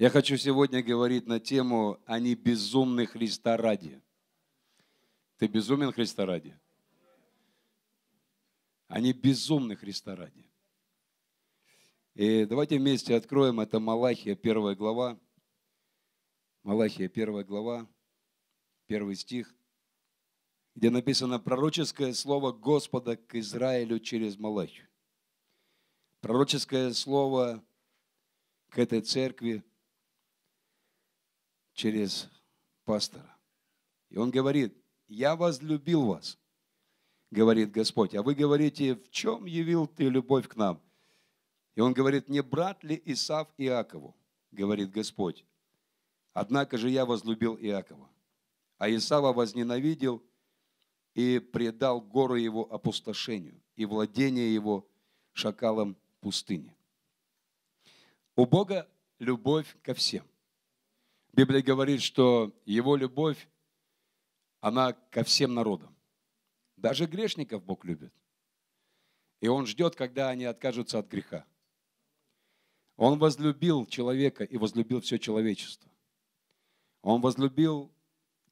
Я хочу сегодня говорить на тему «Они «А безумны Христа ради». Ты безумен Христа ради? Они а безумны Христа ради. И давайте вместе откроем, это Малахия, первая глава. Малахия, первая глава, первый стих, где написано пророческое слово Господа к Израилю через Малахию. Пророческое слово к этой церкви – через пастора. И он говорит, я возлюбил вас, говорит Господь. А вы говорите, в чем явил ты любовь к нам? И он говорит, не брат ли Исав Иакову, говорит Господь. Однако же я возлюбил Иакова, а Исава возненавидел и предал гору его опустошению и владение его шакалом пустыни. У Бога любовь ко всем. Библия говорит, что его любовь, она ко всем народам. Даже грешников Бог любит. И он ждет, когда они откажутся от греха. Он возлюбил человека и возлюбил все человечество. Он возлюбил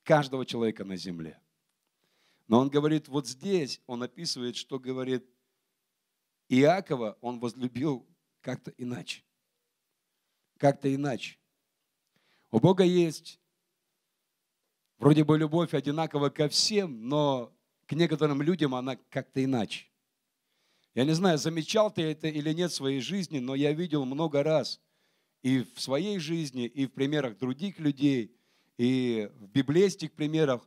каждого человека на земле. Но он говорит, вот здесь он описывает, что говорит Иакова, он возлюбил как-то иначе. Как-то иначе. У Бога есть вроде бы любовь одинакова ко всем, но к некоторым людям она как-то иначе. Я не знаю, замечал ты это или нет в своей жизни, но я видел много раз и в своей жизни, и в примерах других людей, и в библейских примерах,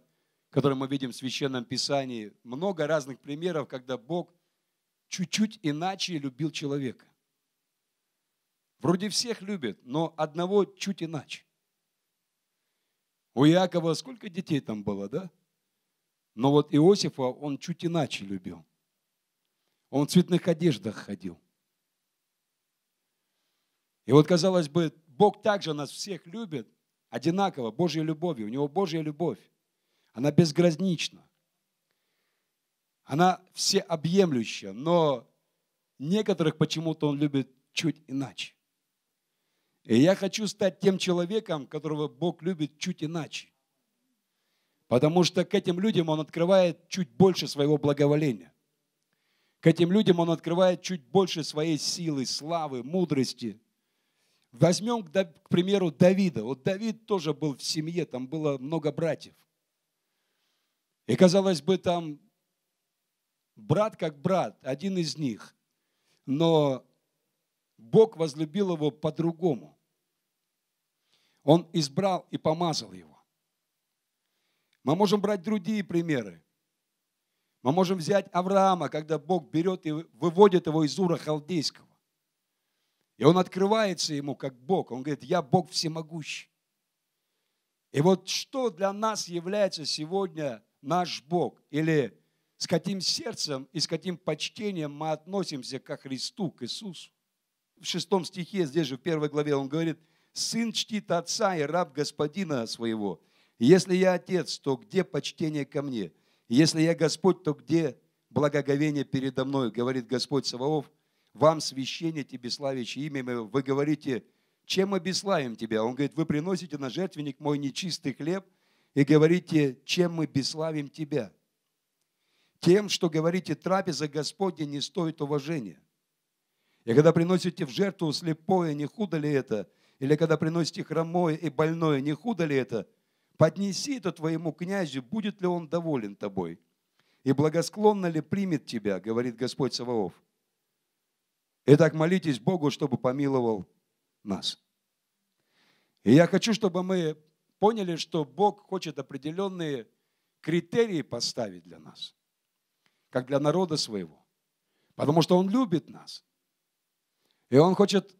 которые мы видим в Священном Писании, много разных примеров, когда Бог чуть-чуть иначе любил человека. Вроде всех любит, но одного чуть иначе. У Иакова сколько детей там было, да? Но вот Иосифа он чуть иначе любил. Он в цветных одеждах ходил. И вот, казалось бы, Бог также нас всех любит одинаково, Божьей любовью. У него Божья любовь. Она безгранична. Она всеобъемлющая, но некоторых почему-то он любит чуть иначе. И я хочу стать тем человеком, которого Бог любит чуть иначе. Потому что к этим людям Он открывает чуть больше своего благоволения. К этим людям Он открывает чуть больше своей силы, славы, мудрости. Возьмем, к примеру, Давида. Вот Давид тоже был в семье, там было много братьев. И, казалось бы, там брат как брат, один из них. Но Бог возлюбил его по-другому. Он избрал и помазал его. Мы можем брать другие примеры. Мы можем взять Авраама, когда Бог берет и выводит его из Ура Халдейского. И он открывается ему как Бог. Он говорит, я Бог всемогущий. И вот что для нас является сегодня наш Бог? Или с каким сердцем и с каким почтением мы относимся ко Христу, к Иисусу? в шестом стихе, здесь же в первой главе, он говорит, «Сын чтит отца и раб господина своего. Если я отец, то где почтение ко мне? Если я Господь, то где благоговение передо мной?» Говорит Господь Саваоф, «Вам, священие тебе бесславичи имя мое, вы говорите, чем мы тебя?» Он говорит, «Вы приносите на жертвенник мой нечистый хлеб и говорите, чем мы бесславим тебя?» Тем, что говорите, трапеза Господня не стоит уважения. И когда приносите в жертву слепое, не худо ли это? Или когда приносите хромое и больное, не худо ли это? Поднеси это твоему князю, будет ли он доволен тобой? И благосклонно ли примет тебя, говорит Господь Саваоф. Итак, молитесь Богу, чтобы помиловал нас. И я хочу, чтобы мы поняли, что Бог хочет определенные критерии поставить для нас, как для народа своего. Потому что Он любит нас. И Он хочет,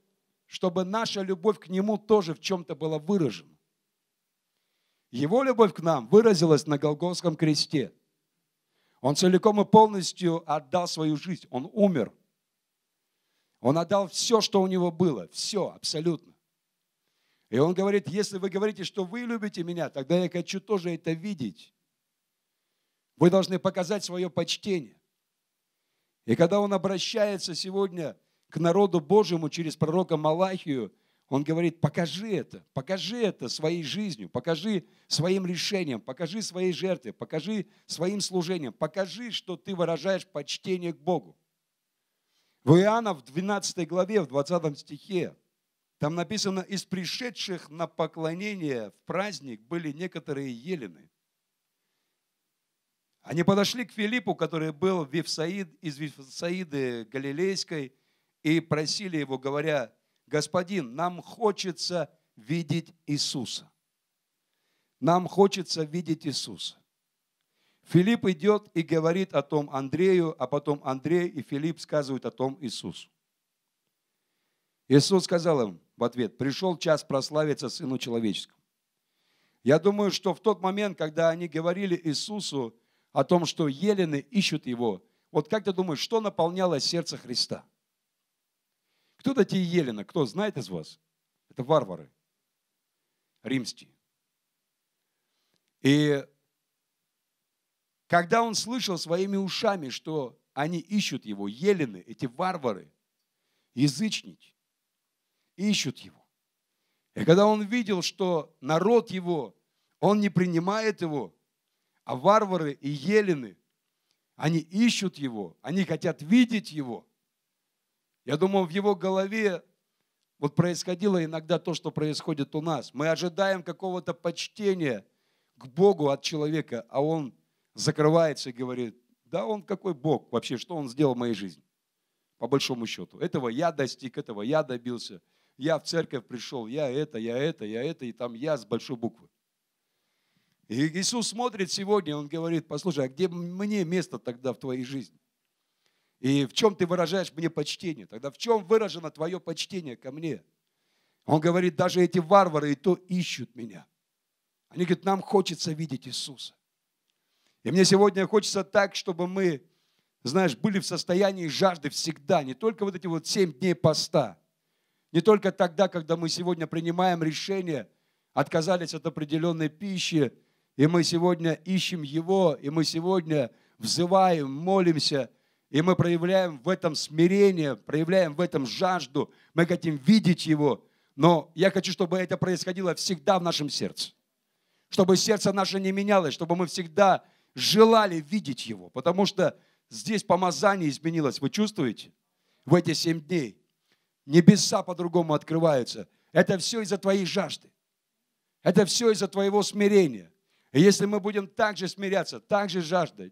чтобы наша любовь к Нему тоже в чем-то была выражена. Его любовь к нам выразилась на Голгофском кресте. Он целиком и полностью отдал свою жизнь. Он умер. Он отдал все, что у него было. Все, абсолютно. И он говорит, если вы говорите, что вы любите меня, тогда я хочу тоже это видеть. Вы должны показать свое почтение. И когда он обращается сегодня к народу Божьему через пророка Малахию, он говорит, покажи это, покажи это своей жизнью, покажи своим решением, покажи своей жертве покажи своим служением, покажи, что ты выражаешь почтение к Богу. В Иоанна в 12 главе, в 20 стихе, там написано, из пришедших на поклонение в праздник были некоторые елены. Они подошли к Филиппу, который был в Вифсаид, из Вифсаиды Галилейской, и просили его, говоря, «Господин, нам хочется видеть Иисуса». Нам хочется видеть Иисуса. Филипп идет и говорит о том Андрею, а потом Андрей и Филипп сказывают о том Иисусу. Иисус сказал им в ответ, «Пришел час прославиться Сыну Человеческому». Я думаю, что в тот момент, когда они говорили Иисусу о том, что елены ищут Его, вот как ты думаешь, что наполняло сердце Христа? Кто такие елены? Кто знает из вас? Это варвары римские. И когда он слышал своими ушами, что они ищут его, елены, эти варвары, язычники, ищут его. И когда он видел, что народ его, он не принимает его, а варвары и елены, они ищут его, они хотят видеть его – я думаю, в его голове вот происходило иногда то, что происходит у нас. Мы ожидаем какого-то почтения к Богу от человека, а он закрывается и говорит, да он какой Бог вообще, что он сделал в моей жизни? По большому счету. Этого я достиг, этого я добился. Я в церковь пришел, я это, я это, я это, и там я с большой буквы. И Иисус смотрит сегодня, Он говорит, послушай, а где мне место тогда в твоей жизни? И в чем ты выражаешь мне почтение? Тогда в чем выражено твое почтение ко мне? Он говорит, даже эти варвары и то ищут меня. Они говорят, нам хочется видеть Иисуса. И мне сегодня хочется так, чтобы мы, знаешь, были в состоянии жажды всегда, не только вот эти вот семь дней поста, не только тогда, когда мы сегодня принимаем решение, отказались от определенной пищи, и мы сегодня ищем Его, и мы сегодня взываем, молимся – и мы проявляем в этом смирение, проявляем в этом жажду. Мы хотим видеть Его. Но я хочу, чтобы это происходило всегда в нашем сердце. Чтобы сердце наше не менялось, чтобы мы всегда желали видеть Его. Потому что здесь помазание изменилось. Вы чувствуете? В эти семь дней. Небеса по-другому открываются. Это все из-за твоей жажды. Это все из-за твоего смирения. И если мы будем так же смиряться, так же жаждать,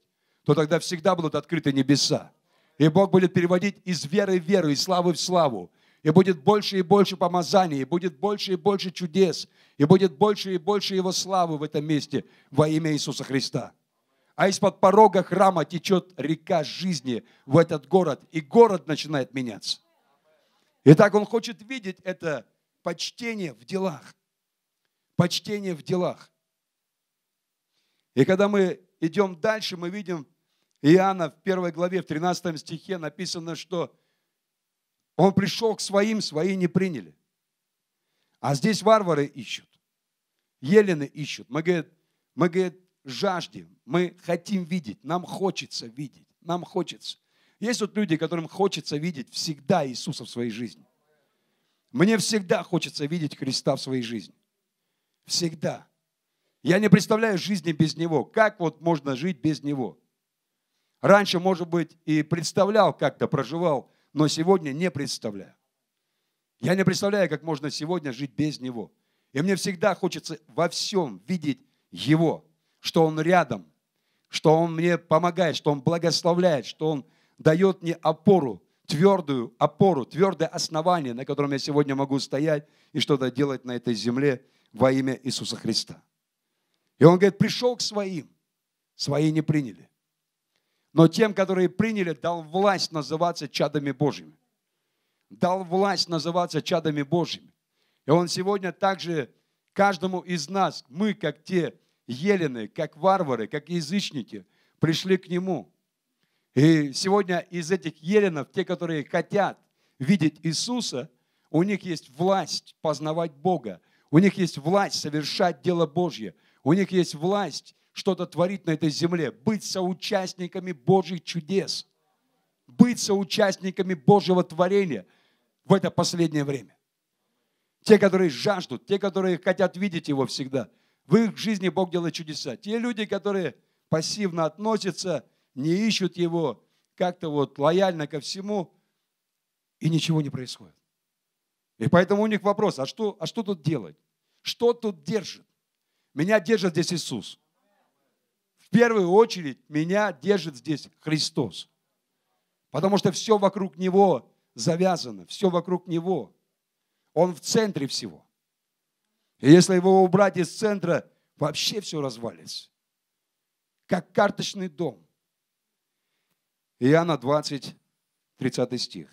то тогда всегда будут открыты небеса. И Бог будет переводить из веры в веру, из славы в славу. И будет больше и больше помазаний, и будет больше и больше чудес, и будет больше и больше Его славы в этом месте во имя Иисуса Христа. А из-под порога храма течет река жизни в этот город, и город начинает меняться. и так он хочет видеть это почтение в делах. Почтение в делах. И когда мы идем дальше, мы видим Иоанна в первой главе, в 13 стихе написано, что он пришел к своим, свои не приняли. А здесь варвары ищут, елены ищут. Мы, говорит, мы говорит, жаждем, мы хотим видеть, нам хочется видеть, нам хочется. Есть вот люди, которым хочется видеть всегда Иисуса в своей жизни. Мне всегда хочется видеть Христа в своей жизни. Всегда. Я не представляю жизни без Него. Как вот можно жить без Него? Раньше, может быть, и представлял как-то, проживал, но сегодня не представляю. Я не представляю, как можно сегодня жить без Него. И мне всегда хочется во всем видеть Его, что Он рядом, что Он мне помогает, что Он благословляет, что Он дает мне опору, твердую опору, твердое основание, на котором я сегодня могу стоять и что-то делать на этой земле во имя Иисуса Христа. И он говорит, пришел к своим, свои не приняли но тем, которые приняли, дал власть называться чадами Божьими. Дал власть называться чадами Божьими. И Он сегодня также каждому из нас, мы, как те елены, как варвары, как язычники, пришли к Нему. И сегодня из этих еленов, те, которые хотят видеть Иисуса, у них есть власть познавать Бога, у них есть власть совершать дело Божье, у них есть власть что-то творить на этой земле, быть соучастниками Божьих чудес, быть соучастниками Божьего творения в это последнее время. Те, которые жаждут, те, которые хотят видеть Его всегда. В их жизни Бог делает чудеса. Те люди, которые пассивно относятся, не ищут Его, как-то вот лояльно ко всему, и ничего не происходит. И поэтому у них вопрос, а что, а что тут делать? Что тут держит? Меня держит здесь Иисус. В первую очередь меня держит здесь Христос. Потому что все вокруг Него завязано, все вокруг Него. Он в центре всего. И если его убрать из центра, вообще все развалится. Как карточный дом. Иоанна 20, 30 стих.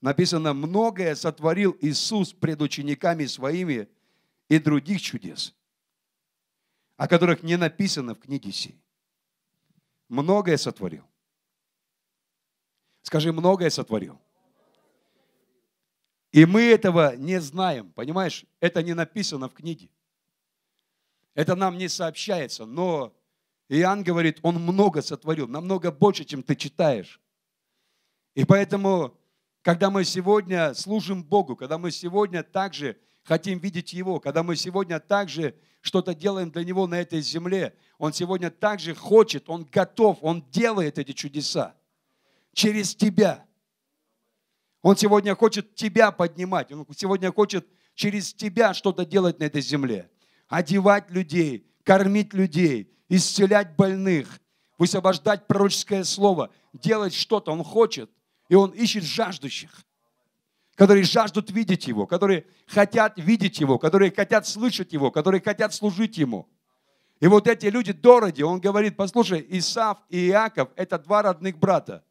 Написано, многое сотворил Иисус пред учениками своими и других чудес, о которых не написано в книге сей. Многое сотворил. Скажи, многое сотворил. И мы этого не знаем, понимаешь? Это не написано в книге. Это нам не сообщается, но Иоанн говорит, он много сотворил, намного больше, чем ты читаешь. И поэтому, когда мы сегодня служим Богу, когда мы сегодня также хотим видеть Его, когда мы сегодня также что-то делаем для Него на этой земле, Он сегодня также хочет, Он готов, Он делает эти чудеса через тебя. Он сегодня хочет тебя поднимать, Он сегодня хочет через тебя что-то делать на этой земле. Одевать людей, кормить людей, исцелять больных, высвобождать пророческое слово, делать что-то. Он хочет, и он ищет жаждущих которые жаждут видеть Его, которые хотят видеть Его, которые хотят слышать Его, которые хотят служить Ему. И вот эти люди дороги, он говорит, послушай, Исав и Иаков – это два родных брата.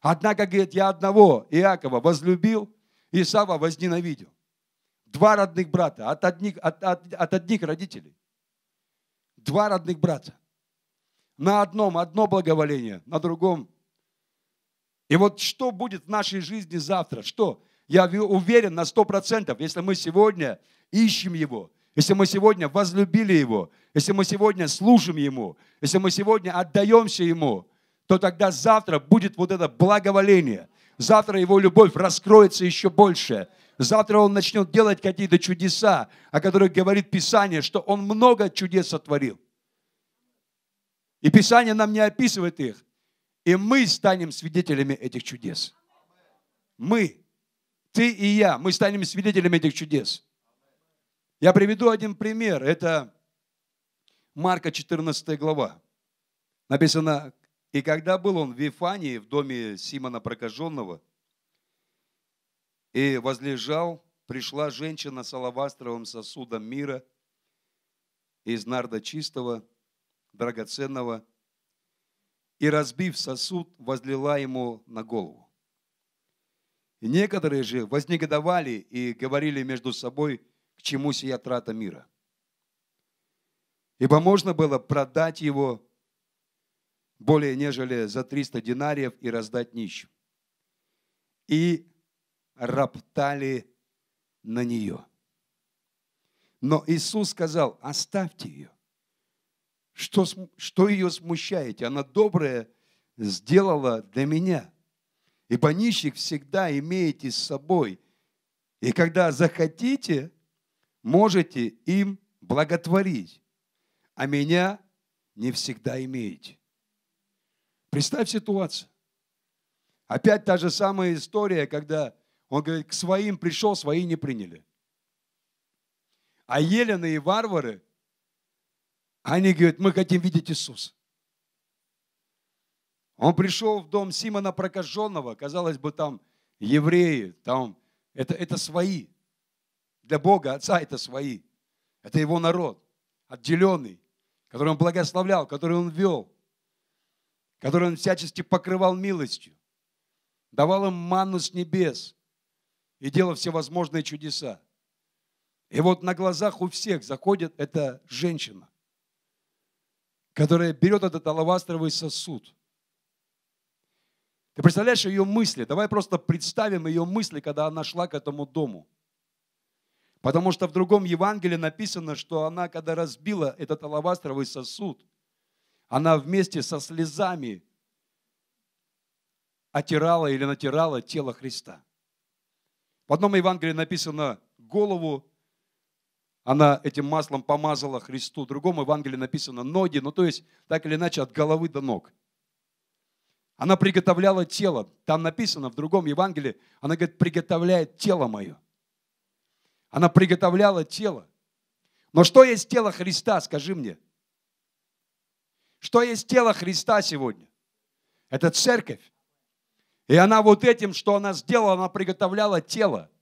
Однако, говорит, я одного Иакова возлюбил, Исава возненавидел. Два родных брата от одних, от, от, от одних родителей. Два родных брата. На одном одно благоволение, на другом. И вот что будет в нашей жизни завтра? Что? Я уверен на сто процентов, если мы сегодня ищем Его, если мы сегодня возлюбили Его, если мы сегодня служим Ему, если мы сегодня отдаемся Ему, то тогда завтра будет вот это благоволение. Завтра Его любовь раскроется еще больше. Завтра Он начнет делать какие-то чудеса, о которых говорит Писание, что Он много чудес сотворил. И Писание нам не описывает их. И мы станем свидетелями этих чудес. Мы. Ты и я, мы станем свидетелями этих чудес. Я приведу один пример. Это Марка 14 глава. Написано, и когда был он в Вифании, в доме Симона Прокаженного, и возлежал, пришла женщина с алавастровым сосудом мира из нарда чистого, драгоценного, и, разбив сосуд, возлила ему на голову. И некоторые же вознегодовали и говорили между собой, к чему сия трата мира. Ибо можно было продать его более нежели за 300 динариев и раздать нищим. И роптали на нее. Но Иисус сказал, оставьте ее. Что, что ее смущаете? Она добрая сделала для меня – Ибо нищих всегда имеете с собой. И когда захотите, можете им благотворить. А меня не всегда имеете. Представь ситуацию. Опять та же самая история, когда он говорит, к своим пришел, свои не приняли. А елены и варвары, они говорят, мы хотим видеть Иисуса. Он пришел в дом Симона прокаженного, казалось бы, там евреи, там это, это свои. Для Бога, Отца это свои. Это его народ, отделенный, который он благословлял, который он вел, который он всячески покрывал милостью, давал им ману с небес и делал всевозможные чудеса. И вот на глазах у всех заходит эта женщина, которая берет этот алавастровый сосуд – ты представляешь ее мысли? Давай просто представим ее мысли, когда она шла к этому дому. Потому что в другом Евангелии написано, что она, когда разбила этот алавастровый сосуд, она вместе со слезами отирала или натирала тело Христа. В одном Евангелии написано голову, она этим маслом помазала Христу. В другом Евангелии написано ноги, ну то есть так или иначе от головы до ног – она приготовляла тело. Там написано в другом Евангелии, она говорит, приготовляет тело мое. Она приготовляла тело. Но что есть тело Христа, скажи мне? Что есть тело Христа сегодня? Это церковь. И она вот этим, что она сделала, она приготовляла тело.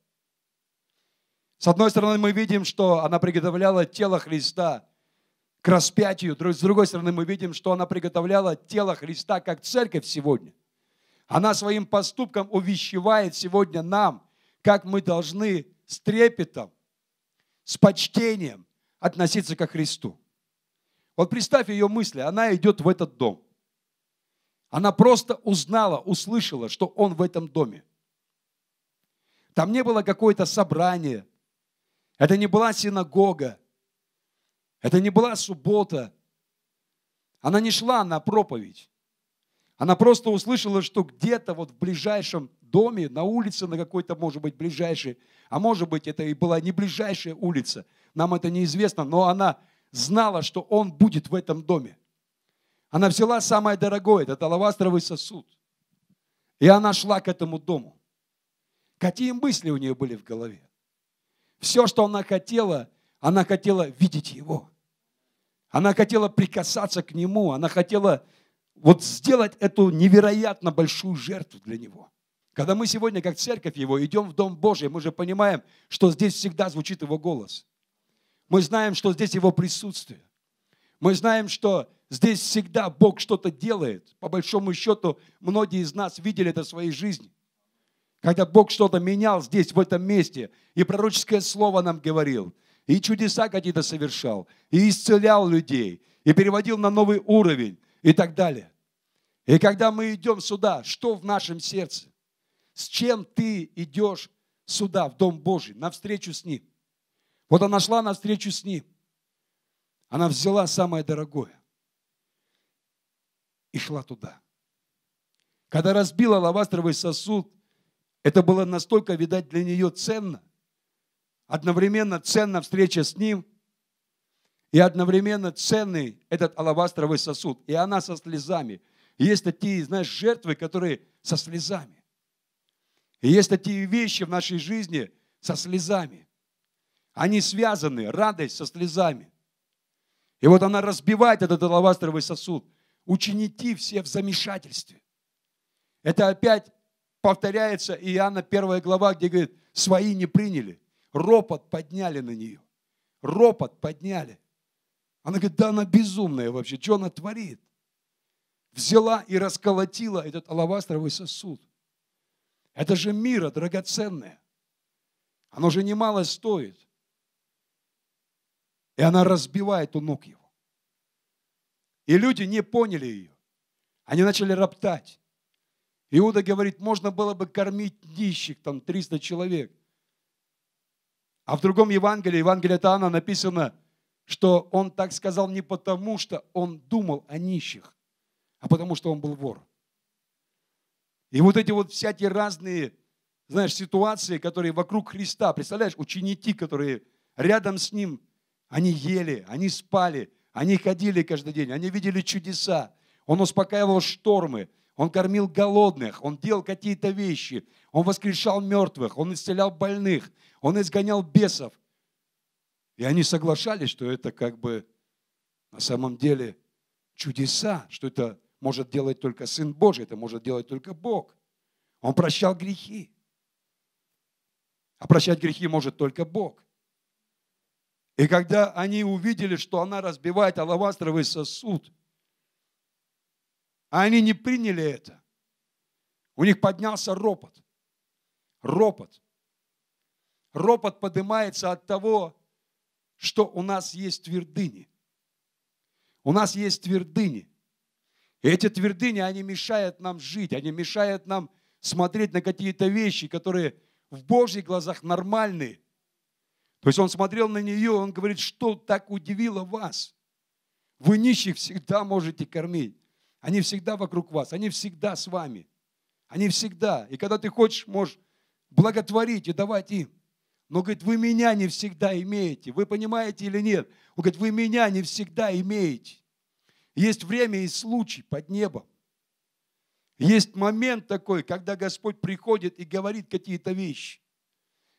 С одной стороны, мы видим, что она приготовляла тело Христа – к распятию. С другой стороны, мы видим, что она приготовляла тело Христа как церковь сегодня. Она своим поступком увещевает сегодня нам, как мы должны с трепетом, с почтением относиться ко Христу. Вот представь ее мысли, она идет в этот дом. Она просто узнала, услышала, что он в этом доме. Там не было какое-то собрание, это не была синагога, это не была суббота. Она не шла на проповедь. Она просто услышала, что где-то вот в ближайшем доме, на улице на какой-то, может быть, ближайшей, а может быть, это и была не ближайшая улица, нам это неизвестно, но она знала, что он будет в этом доме. Она взяла самое дорогое, это лавастровый сосуд. И она шла к этому дому. Какие мысли у нее были в голове? Все, что она хотела – она хотела видеть его. Она хотела прикасаться к нему. Она хотела вот сделать эту невероятно большую жертву для него. Когда мы сегодня, как церковь его, идем в Дом Божий, мы же понимаем, что здесь всегда звучит его голос. Мы знаем, что здесь его присутствие. Мы знаем, что здесь всегда Бог что-то делает. По большому счету, многие из нас видели это в своей жизни. Когда Бог что-то менял здесь, в этом месте, и пророческое слово нам говорил – и чудеса какие-то совершал, и исцелял людей, и переводил на новый уровень и так далее. И когда мы идем сюда, что в нашем сердце? С чем ты идешь сюда, в Дом Божий, навстречу с Ним? Вот она шла навстречу с Ним. Она взяла самое дорогое и шла туда. Когда разбила лавастровый сосуд, это было настолько, видать, для нее ценно, Одновременно ценна встреча с Ним, и одновременно ценный этот алавастровый сосуд. И она со слезами. И есть такие, знаешь, жертвы, которые со слезами. И есть такие вещи в нашей жизни со слезами. Они связаны, радость со слезами. И вот она разбивает этот алавастровый сосуд. Ученики все в замешательстве. Это опять повторяется Иоанна 1 глава, где говорит, свои не приняли. Ропот подняли на нее. Ропот подняли. Она говорит, да она безумная вообще, что она творит? Взяла и расколотила этот алавастровый сосуд. Это же мира драгоценное. Оно же немало стоит. И она разбивает у ног его. И люди не поняли ее. Они начали роптать. Иуда говорит, можно было бы кормить нищих, там 300 человек. А в другом Евангелии, Евангелие от Иоанна написано, что он так сказал не потому, что он думал о нищих, а потому, что он был вор. И вот эти вот всякие разные, знаешь, ситуации, которые вокруг Христа, представляешь, ученики, которые рядом с ним, они ели, они спали, они ходили каждый день, они видели чудеса. Он успокаивал штормы, он кормил голодных, он делал какие-то вещи, он воскрешал мертвых, он исцелял больных, он изгонял бесов. И они соглашались, что это как бы на самом деле чудеса, что это может делать только Сын Божий, это может делать только Бог. Он прощал грехи. А прощать грехи может только Бог. И когда они увидели, что она разбивает алавастровый сосуд – а они не приняли это. У них поднялся ропот. Ропот. Ропот поднимается от того, что у нас есть твердыни. У нас есть твердыни. И эти твердыни, они мешают нам жить, они мешают нам смотреть на какие-то вещи, которые в Божьих глазах нормальные. То есть он смотрел на нее, он говорит, что так удивило вас? Вы нищих всегда можете кормить. Они всегда вокруг вас, они всегда с вами. Они всегда. И когда ты хочешь, можешь благотворить и давать им. Но, говорит, вы меня не всегда имеете. Вы понимаете или нет? Он говорит, вы меня не всегда имеете. Есть время и случай под небом. Есть момент такой, когда Господь приходит и говорит какие-то вещи.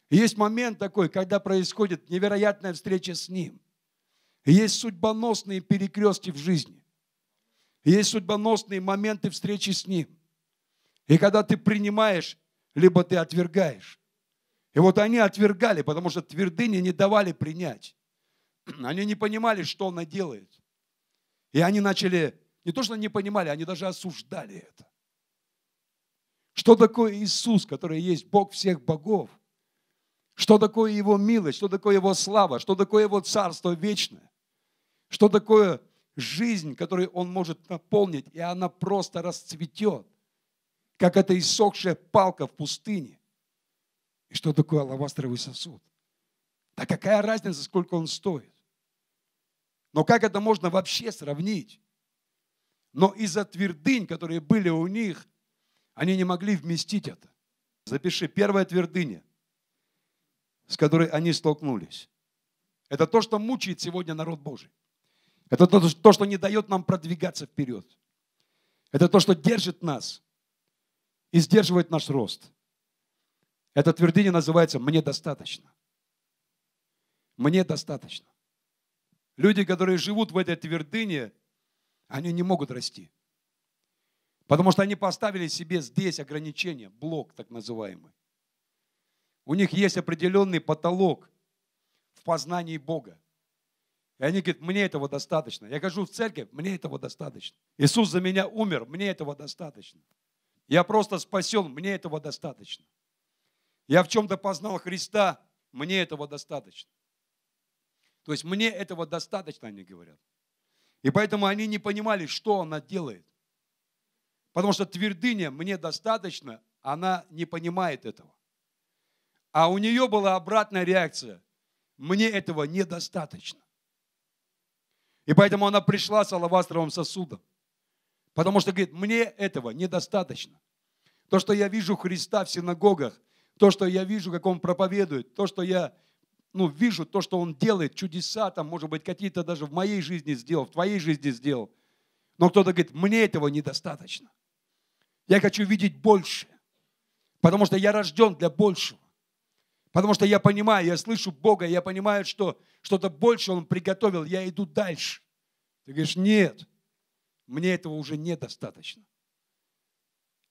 Есть момент такой, когда происходит невероятная встреча с Ним. Есть судьбоносные перекрестки в жизни. Есть судьбоносные моменты встречи с Ним. И когда ты принимаешь, либо ты отвергаешь. И вот они отвергали, потому что твердыни не давали принять. Они не понимали, что она делает. И они начали, не то что не понимали, они даже осуждали это. Что такое Иисус, который есть Бог всех богов? Что такое Его милость? Что такое Его слава? Что такое Его Царство вечное? Что такое жизнь, которую он может наполнить, и она просто расцветет, как эта иссохшая палка в пустыне. И что такое лавастровый сосуд? Да какая разница, сколько он стоит? Но как это можно вообще сравнить? Но из-за твердынь, которые были у них, они не могли вместить это. Запиши, первая твердыня, с которой они столкнулись. Это то, что мучает сегодня народ Божий. Это то, что не дает нам продвигаться вперед. Это то, что держит нас и сдерживает наш рост. Эта твердыня называется «мне достаточно». Мне достаточно. Люди, которые живут в этой твердыне, они не могут расти. Потому что они поставили себе здесь ограничение, блок так называемый. У них есть определенный потолок в познании Бога. И они говорят, мне этого достаточно. Я хожу в церковь, мне этого достаточно. Иисус за меня умер, мне этого достаточно. Я просто спасен, мне этого достаточно. Я в чем-то познал Христа, мне этого достаточно. То есть мне этого достаточно, они говорят. И поэтому они не понимали, что она делает. Потому что твердыня «мне достаточно», она не понимает этого. А у нее была обратная реакция. Мне этого недостаточно. И поэтому она пришла с алавастровым сосудом. Потому что, говорит, мне этого недостаточно. То, что я вижу Христа в синагогах, то, что я вижу, как Он проповедует, то, что я ну, вижу, то, что Он делает, чудеса там, может быть, какие-то даже в моей жизни сделал, в твоей жизни сделал. Но кто-то говорит, мне этого недостаточно. Я хочу видеть больше, потому что я рожден для большего. Потому что я понимаю, я слышу Бога, я понимаю, что что-то больше Он приготовил, я иду дальше. Ты говоришь, нет, мне этого уже недостаточно.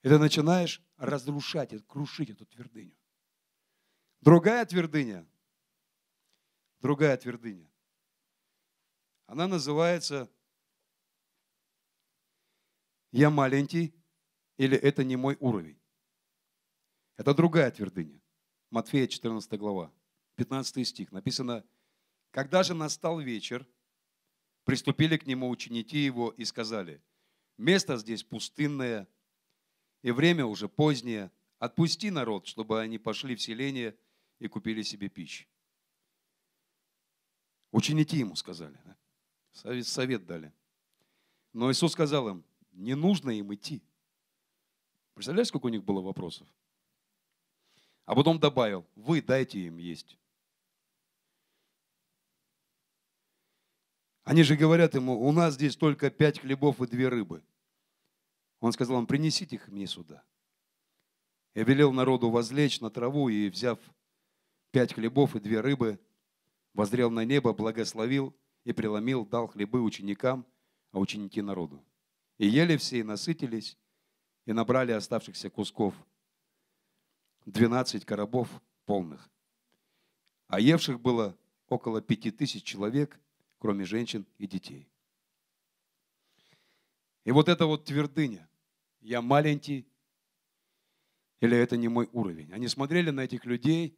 И ты начинаешь разрушать, крушить эту твердыню. Другая твердыня, другая твердыня, она называется «Я маленький» или «Это не мой уровень». Это другая твердыня. Матфея 14 глава, 15 стих. Написано, «Когда же настал вечер, приступили к нему ученики его и сказали, место здесь пустынное, и время уже позднее, отпусти народ, чтобы они пошли в селение и купили себе пищи». Ученики ему сказали, да? совет, совет дали. Но Иисус сказал им, не нужно им идти. Представляешь, сколько у них было вопросов? А потом добавил, вы дайте им есть. Они же говорят ему, у нас здесь только пять хлебов и две рыбы. Он сказал им, принесите их мне сюда. Я велел народу возлечь на траву и, взяв пять хлебов и две рыбы, возрел на небо, благословил и преломил, дал хлебы ученикам, а ученики народу. И ели все, и насытились, и набрали оставшихся кусков – 12 коробов полных. А евших было около пяти тысяч человек, кроме женщин и детей. И вот эта вот твердыня. Я маленький, или это не мой уровень. Они смотрели на этих людей,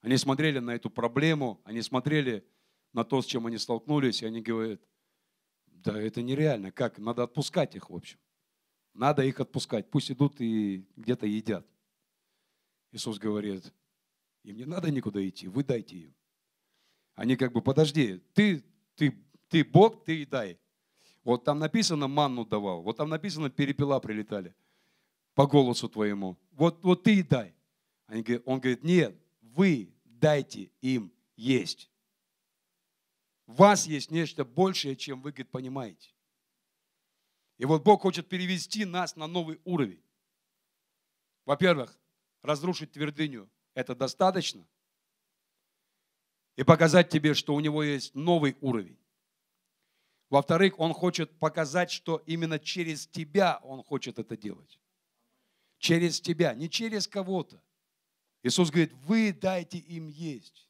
они смотрели на эту проблему, они смотрели на то, с чем они столкнулись, и они говорят, да это нереально, как, надо отпускать их, в общем. Надо их отпускать, пусть идут и где-то едят. Иисус говорит, им не надо никуда идти, вы дайте им. Они как бы, подожди, ты, ты, ты Бог, ты и дай. Вот там написано, манну давал, вот там написано, перепела прилетали по голосу твоему. Вот, вот ты и дай. Они, говорят, он говорит, нет, вы дайте им есть. вас есть нечто большее, чем вы, говорит, понимаете. И вот Бог хочет перевести нас на новый уровень. Во-первых, разрушить твердыню, это достаточно? И показать тебе, что у него есть новый уровень. Во-вторых, он хочет показать, что именно через тебя он хочет это делать. Через тебя, не через кого-то. Иисус говорит, вы дайте им есть.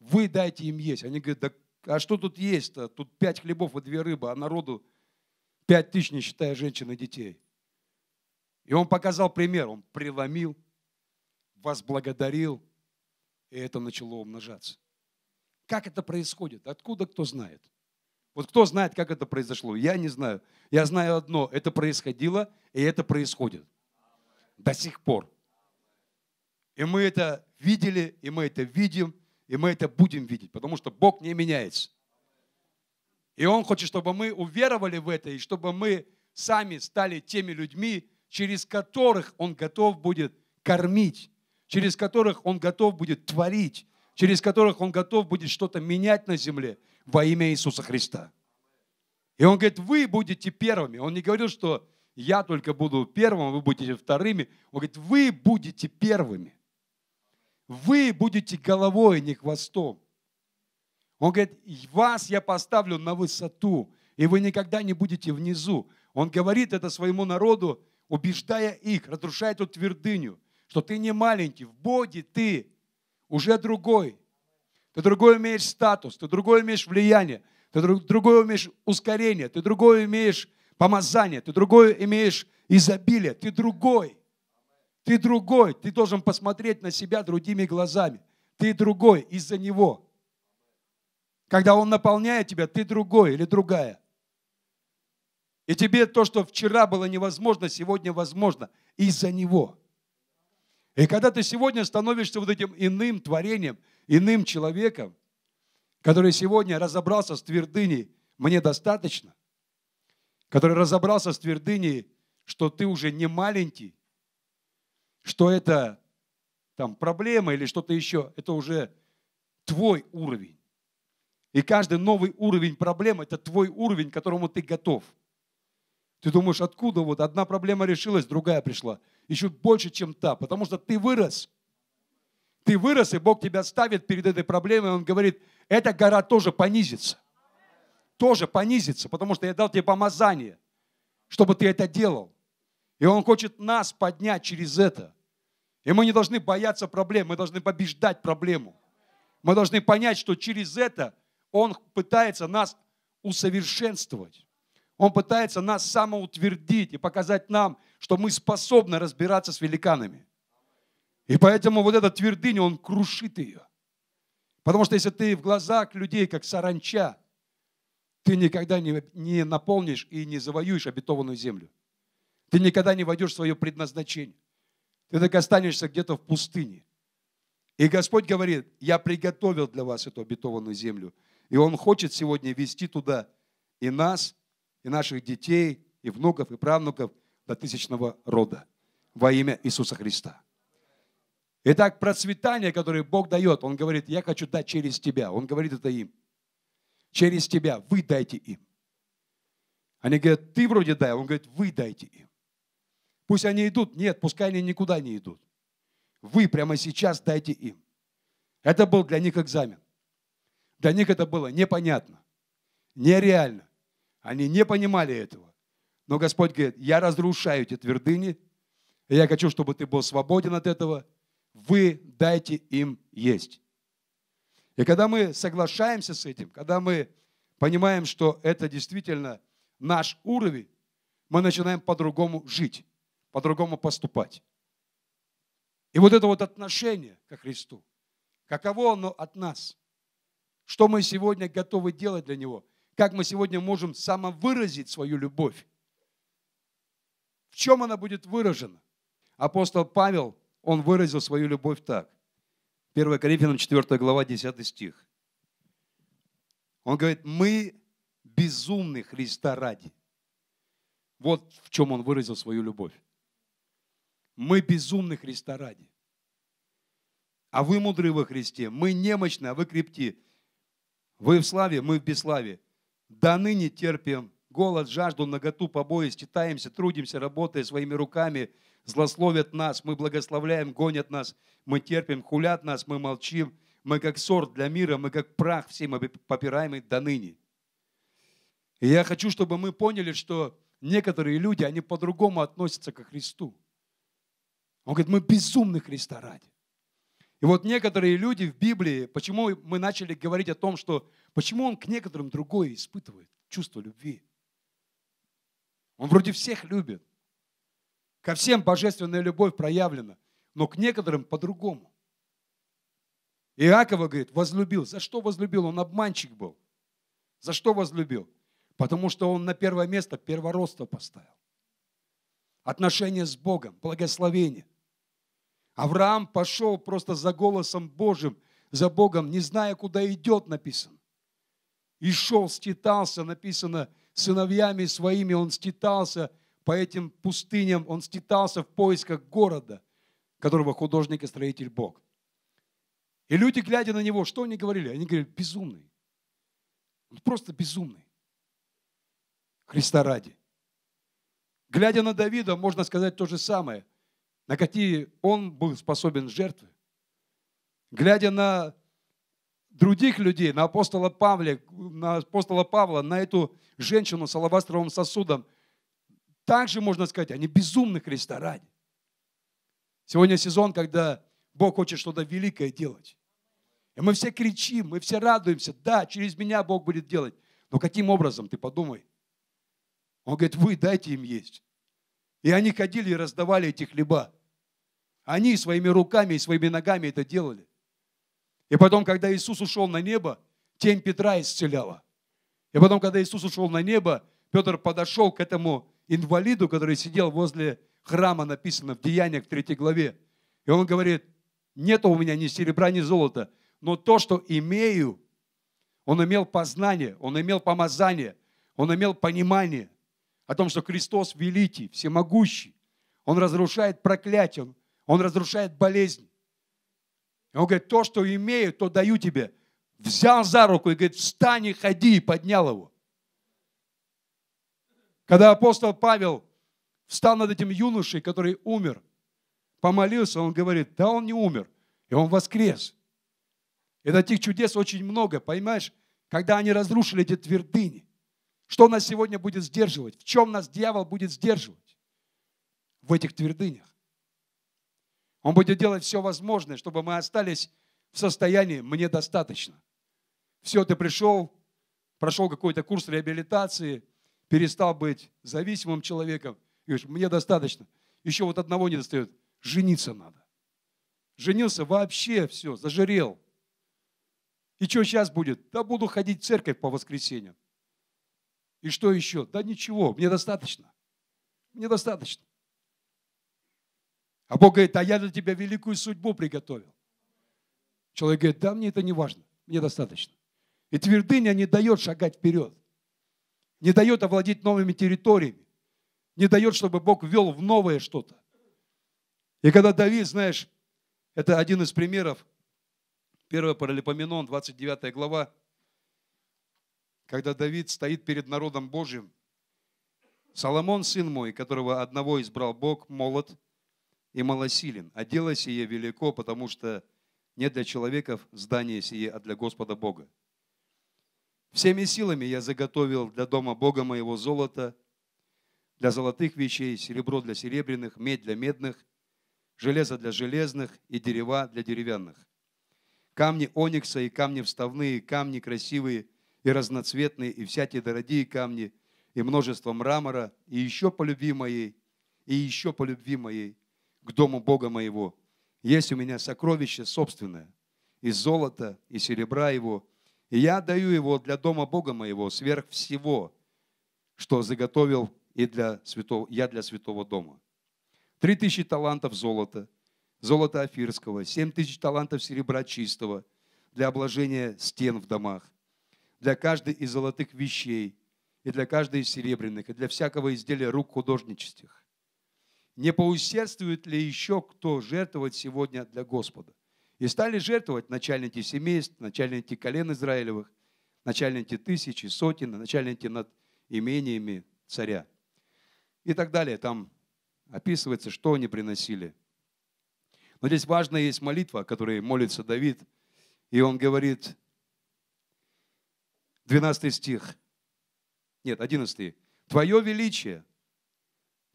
Вы дайте им есть. Они говорят, да а что тут есть-то? Тут пять хлебов и две рыбы, а народу пять тысяч, не считая женщин и детей. И он показал пример, он преломил, возблагодарил, и это начало умножаться. Как это происходит? Откуда кто знает? Вот кто знает, как это произошло? Я не знаю. Я знаю одно. Это происходило, и это происходит. До сих пор. И мы это видели, и мы это видим, и мы это будем видеть, потому что Бог не меняется. И Он хочет, чтобы мы уверовали в это, и чтобы мы сами стали теми людьми, через которых Он готов будет кормить, через которых Он готов будет творить, через которых Он готов будет что-то менять на земле во имя Иисуса Христа. И Он говорит, вы будете первыми. Он не говорил, что я только буду первым, вы будете вторыми. Он говорит, вы будете первыми. Вы будете головой, а не хвостом. Он говорит, вас я поставлю на высоту, и вы никогда не будете внизу. Он говорит это своему народу убеждая их, разрушая эту твердыню, что ты не маленький, в Боге ты уже другой. Ты другой имеешь статус, ты другой имеешь влияние, ты другой имеешь ускорение, ты другой имеешь помазание, ты другой имеешь изобилие, ты другой. Ты другой, ты должен посмотреть на себя другими глазами. Ты другой из-за него. Когда он наполняет тебя, ты другой или другая. И тебе то, что вчера было невозможно, сегодня возможно из-за Него. И когда ты сегодня становишься вот этим иным творением, иным человеком, который сегодня разобрался с твердыней «мне достаточно», который разобрался с твердыней, что ты уже не маленький, что это там проблема или что-то еще, это уже твой уровень. И каждый новый уровень проблем – это твой уровень, к которому ты готов – ты думаешь, откуда вот одна проблема решилась, другая пришла. Еще больше, чем та, потому что ты вырос. Ты вырос, и Бог тебя ставит перед этой проблемой, и Он говорит, эта гора тоже понизится. Тоже понизится, потому что я дал тебе помазание, чтобы ты это делал. И Он хочет нас поднять через это. И мы не должны бояться проблем, мы должны побеждать проблему. Мы должны понять, что через это Он пытается нас усовершенствовать. Он пытается нас самоутвердить и показать нам, что мы способны разбираться с великанами. И поэтому вот эта твердыня, он крушит ее. Потому что если ты в глазах людей, как саранча, ты никогда не, не наполнишь и не завоюешь обетованную землю. Ты никогда не войдешь в свое предназначение. Ты так останешься где-то в пустыне. И Господь говорит, я приготовил для вас эту обетованную землю. И Он хочет сегодня вести туда и нас, и наших детей, и внуков, и правнуков до тысячного рода во имя Иисуса Христа. Итак, процветание, которое Бог дает, Он говорит, я хочу дать через тебя. Он говорит это им. Через тебя, вы дайте им. Они говорят, ты вроде дай, он говорит, вы дайте им. Пусть они идут, нет, пускай они никуда не идут. Вы прямо сейчас дайте им. Это был для них экзамен. Для них это было непонятно, нереально. Они не понимали этого. Но Господь говорит, я разрушаю эти твердыни, и я хочу, чтобы ты был свободен от этого. Вы дайте им есть. И когда мы соглашаемся с этим, когда мы понимаем, что это действительно наш уровень, мы начинаем по-другому жить, по-другому поступать. И вот это вот отношение ко Христу, каково оно от нас, что мы сегодня готовы делать для Него – как мы сегодня можем самовыразить свою любовь? В чем она будет выражена? Апостол Павел, он выразил свою любовь так. 1 Коринфянам 4 глава 10 стих. Он говорит, мы безумны Христа ради. Вот в чем он выразил свою любовь. Мы безумны Христа ради. А вы мудры во Христе, мы немощны, а вы крепки. Вы в славе, мы в бесславе. До ныне терпим голод, жажду, наготу, побои, считаемся, трудимся, работая своими руками, злословят нас, мы благословляем, гонят нас, мы терпим, хулят нас, мы молчим, мы как сорт для мира, мы как прах всем попираемый до ныне. И я хочу, чтобы мы поняли, что некоторые люди, они по-другому относятся к Христу. Он говорит, мы безумны Христа ради. И вот некоторые люди в Библии, почему мы начали говорить о том, что Почему он к некоторым другое испытывает чувство любви? Он вроде всех любит. Ко всем божественная любовь проявлена, но к некоторым по-другому. Иакова говорит, возлюбил. За что возлюбил? Он обманщик был. За что возлюбил? Потому что он на первое место первородство поставил. Отношения с Богом, благословение. Авраам пошел просто за голосом Божьим, за Богом, не зная, куда идет, написано и шел, стетался, написано, сыновьями своими он стетался по этим пустыням, он стетался в поисках города, которого художник и строитель Бог. И люди, глядя на него, что они говорили? Они говорили, безумный. Он просто безумный. Христа ради. Глядя на Давида, можно сказать то же самое, на какие он был способен жертвы. Глядя на других людей, на апостола Павла, на апостола Павла, на эту женщину с алавастровым сосудом, также можно сказать, они безумны Христа ради. Сегодня сезон, когда Бог хочет что-то великое делать. И мы все кричим, мы все радуемся. Да, через меня Бог будет делать. Но каким образом, ты подумай. Он говорит, вы дайте им есть. И они ходили и раздавали эти хлеба. Они своими руками и своими ногами это делали. И потом, когда Иисус ушел на небо, тень Петра исцеляла. И потом, когда Иисус ушел на небо, Петр подошел к этому инвалиду, который сидел возле храма, написано в Деяниях в третьей главе. И он говорит, нет у меня ни серебра, ни золота, но то, что имею, он имел познание, он имел помазание, он имел понимание о том, что Христос великий, всемогущий. Он разрушает проклятие, он разрушает болезнь, он говорит, то, что имею, то даю тебе. Взял за руку и говорит, встань и ходи, и поднял его. Когда апостол Павел встал над этим юношей, который умер, помолился, он говорит, да он не умер, и он воскрес. И таких чудес очень много, понимаешь? Когда они разрушили эти твердыни, что нас сегодня будет сдерживать? В чем нас дьявол будет сдерживать? В этих твердынях. Он будет делать все возможное, чтобы мы остались в состоянии «мне достаточно». Все, ты пришел, прошел какой-то курс реабилитации, перестал быть зависимым человеком, и говоришь, мне достаточно. Еще вот одного не достает. Жениться надо. Женился вообще все, зажирел. И что сейчас будет? Да буду ходить в церковь по воскресеньям. И что еще? Да ничего, мне достаточно. Мне достаточно. А Бог говорит, а я для тебя великую судьбу приготовил. Человек говорит, да, мне это не важно, мне достаточно. И твердыня не дает шагать вперед, не дает овладеть новыми территориями, не дает, чтобы Бог ввел в новое что-то. И когда Давид, знаешь, это один из примеров, 1 Паралипоменон, 29 глава, когда Давид стоит перед народом Божьим, Соломон, сын мой, которого одного избрал Бог, молот и малосилен, а дело сие велико, потому что не для человеков здание сие, а для Господа Бога. Всеми силами я заготовил для дома Бога моего золото, для золотых вещей, серебро для серебряных, медь для медных, железо для железных и дерева для деревянных. Камни оникса и камни вставные, камни красивые и разноцветные, и всякие дорогие камни, и множество мрамора, и еще по любви моей, и еще по любви моей – к дому Бога моего. Есть у меня сокровище собственное, из золота и серебра его, и я даю его для дома Бога моего сверх всего, что заготовил и для святого, я для святого дома. Три тысячи талантов золота, золота афирского, семь тысяч талантов серебра чистого для обложения стен в домах, для каждой из золотых вещей и для каждой из серебряных, и для всякого изделия рук художнических не поусердствует ли еще кто жертвовать сегодня для Господа? И стали жертвовать начальники семейств, начальники колен Израилевых, начальники тысячи, сотен, начальники над имениями царя. И так далее. Там описывается, что они приносили. Но здесь важная есть молитва, о которой молится Давид. И он говорит, 12 стих, нет, 11. «Твое величие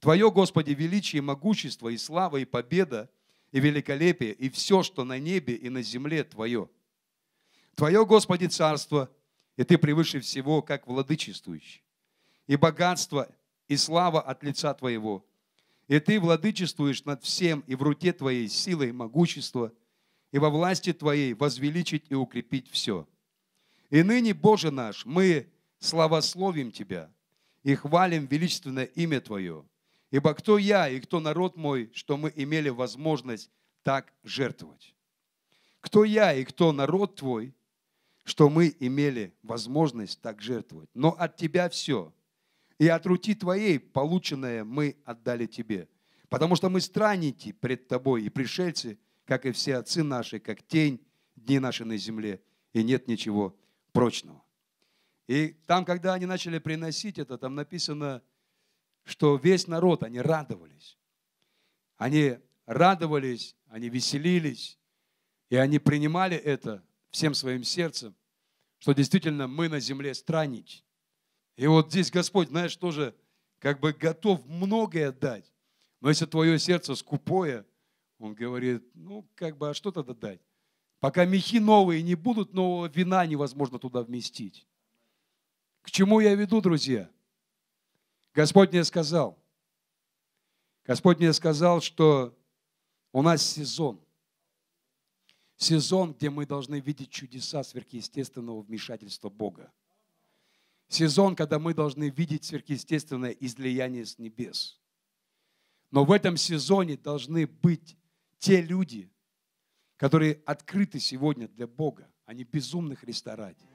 Твое, Господи, величие, могущество и слава, и победа, и великолепие, и все, что на небе и на земле Твое. Твое, Господи, царство, и Ты превыше всего, как владычествующий. И богатство, и слава от лица Твоего. И Ты владычествуешь над всем, и в руке Твоей силой и могущество, и во власти Твоей возвеличить и укрепить все. И ныне, Боже наш, мы славословим Тебя и хвалим величественное имя Твое, Ибо кто я и кто народ мой, что мы имели возможность так жертвовать? Кто я и кто народ твой, что мы имели возможность так жертвовать? Но от тебя все. И от рути твоей полученное мы отдали тебе. Потому что мы странники пред тобой и пришельцы, как и все отцы наши, как тень дни наши на земле, и нет ничего прочного. И там, когда они начали приносить это, там написано – что весь народ, они радовались. Они радовались, они веселились, и они принимали это всем своим сердцем, что действительно мы на земле странничь. И вот здесь Господь, знаешь, тоже как бы готов многое дать. Но если твое сердце скупое, он говорит, ну, как бы, а что тогда дать? Пока мехи новые не будут, нового вина невозможно туда вместить. К чему я веду, друзья? Господь мне сказал, Господь мне сказал, что у нас сезон. Сезон, где мы должны видеть чудеса сверхъестественного вмешательства Бога. Сезон, когда мы должны видеть сверхъестественное излияние с небес. Но в этом сезоне должны быть те люди, которые открыты сегодня для Бога. Они безумны Христа ради.